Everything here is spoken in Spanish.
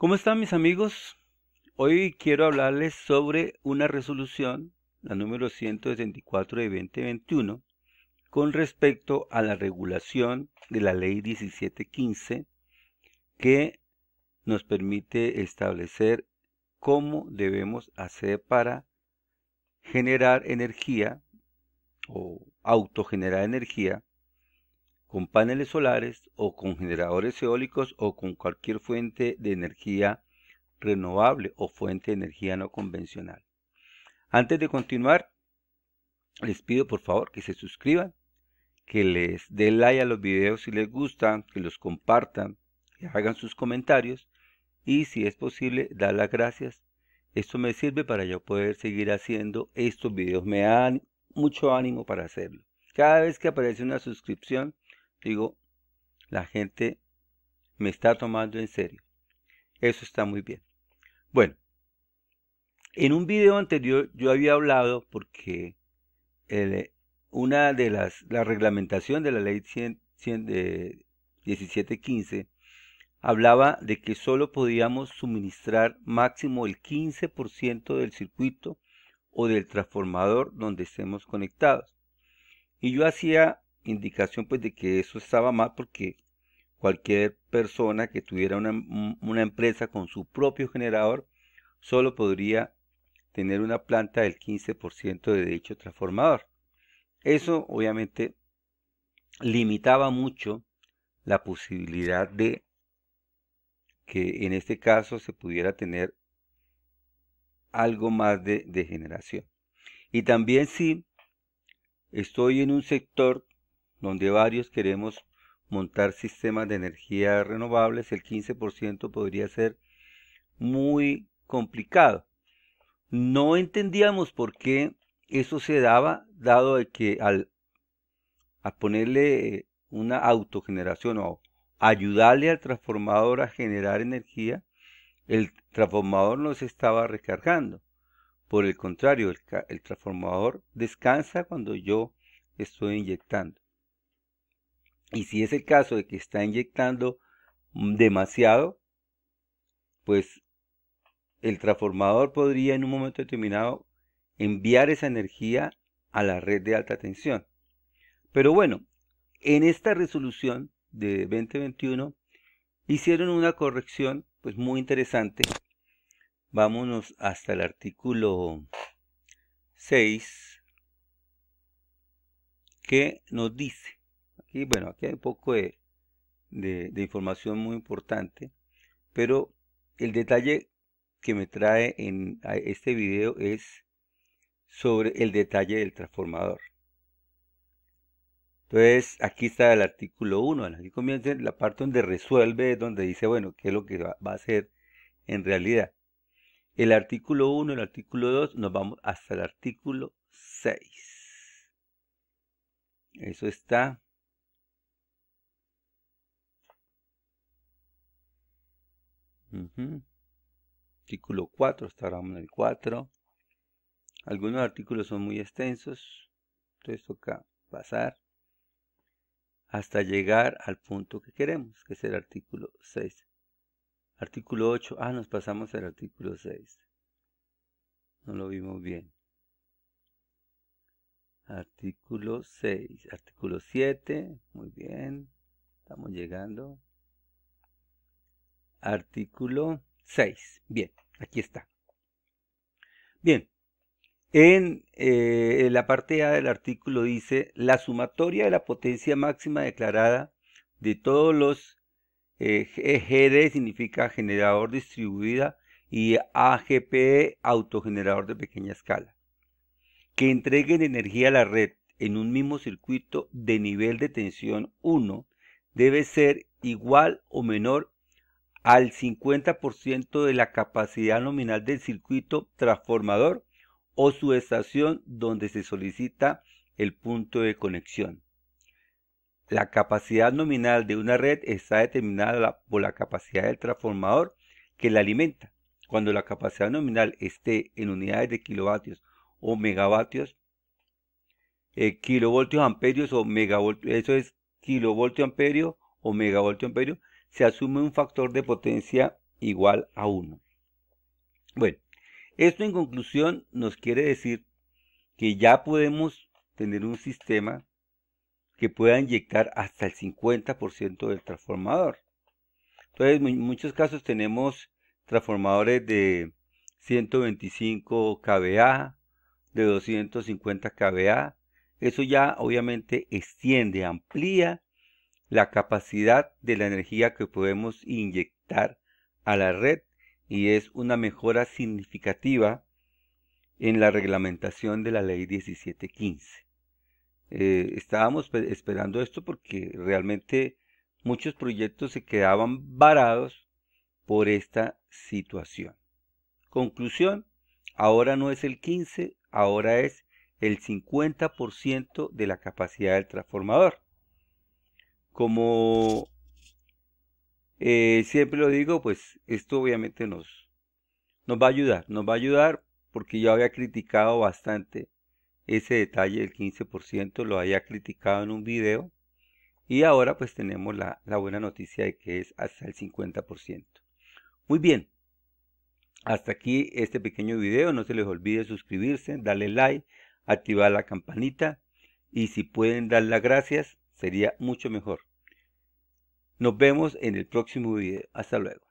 ¿Cómo están mis amigos? Hoy quiero hablarles sobre una resolución, la número 164 de 2021, con respecto a la regulación de la ley 1715 que nos permite establecer cómo debemos hacer para generar energía o autogenerar energía con paneles solares o con generadores eólicos o con cualquier fuente de energía renovable o fuente de energía no convencional. Antes de continuar, les pido por favor que se suscriban, que les den like a los videos si les gustan, que los compartan, que hagan sus comentarios y si es posible, dar las gracias. Esto me sirve para yo poder seguir haciendo estos videos, me dan mucho ánimo para hacerlo. Cada vez que aparece una suscripción, digo, la gente me está tomando en serio. Eso está muy bien. Bueno, en un video anterior yo había hablado porque una de las, la reglamentación de la ley de 1715 hablaba de que solo podíamos suministrar máximo el 15% del circuito o del transformador donde estemos conectados. Y yo hacía indicación pues de que eso estaba mal porque cualquier persona que tuviera una, una empresa con su propio generador solo podría tener una planta del 15% de dicho transformador. Eso obviamente limitaba mucho la posibilidad de que en este caso se pudiera tener algo más de, de generación. Y también si estoy en un sector donde varios queremos montar sistemas de energía renovables, el 15% podría ser muy complicado. No entendíamos por qué eso se daba, dado de que al ponerle una autogeneración o ayudarle al transformador a generar energía, el transformador no se estaba recargando. Por el contrario, el transformador descansa cuando yo estoy inyectando. Y si es el caso de que está inyectando mm, demasiado, pues el transformador podría en un momento determinado enviar esa energía a la red de alta tensión. Pero bueno, en esta resolución de 2021 hicieron una corrección pues muy interesante. Vámonos hasta el artículo 6 que nos dice bueno, aquí hay un poco de, información muy importante, pero el detalle que me trae en este video es sobre el detalle del transformador. Entonces, aquí está el artículo 1. Aquí comienza la parte donde resuelve, donde dice, bueno, qué es lo que va a hacer en realidad. El artículo 1, el artículo 2, nos vamos hasta el artículo 6. Eso está Artículo 4, Artículo 4, vamos en el 4. Algunos artículos son muy extensos, entonces toca pasar hasta llegar al punto que queremos, que es el artículo 6. Artículo 8, ah, nos pasamos al artículo 6. No lo vimos bien. Artículo 6, artículo 7, muy bien, estamos llegando. Artículo 6. Bien, aquí está. Bien, eh, en la parte A del artículo dice, la sumatoria de la potencia máxima declarada de todos los eh, GD eh, significa generador distribuida y AGP autogenerador de pequeña escala, que entreguen energía a la red en un mismo circuito de nivel de tensión 1 debe ser igual o menor al 50% de la capacidad nominal del circuito transformador o su estación donde se solicita el punto de conexión. La capacidad nominal de una red está determinada por la capacidad del transformador que la alimenta. Cuando la capacidad nominal esté en unidades de kilovatios o megavatios, eh, kilovoltios amperios o megavoltios, eso es kilovoltio amperio o megavoltio amperio, se asume un factor de potencia igual a 1. Bueno, esto en conclusión nos quiere decir que ya podemos tener un sistema que pueda inyectar hasta el 50% del transformador. Entonces, en muchos casos tenemos transformadores de 125 kVA, de 250 kVA. Eso ya obviamente extiende, amplía la capacidad de la energía que podemos inyectar a la red y es una mejora significativa en la reglamentación de la ley 1715. Eh, estábamos esperando esto porque realmente muchos proyectos se quedaban varados por esta situación. Conclusión, ahora no es el 15, ahora es el 50% de la capacidad del transformador como eh, siempre lo digo, pues esto obviamente nos, nos va a ayudar, nos va a ayudar porque yo había criticado bastante ese detalle del 15%, lo había criticado en un video y ahora pues tenemos la, la buena noticia de que es hasta el 50%. Muy bien, hasta aquí este pequeño video, no se les olvide suscribirse, darle like, activar la campanita y si pueden dar las gracias Sería mucho mejor. Nos vemos en el próximo video. Hasta luego.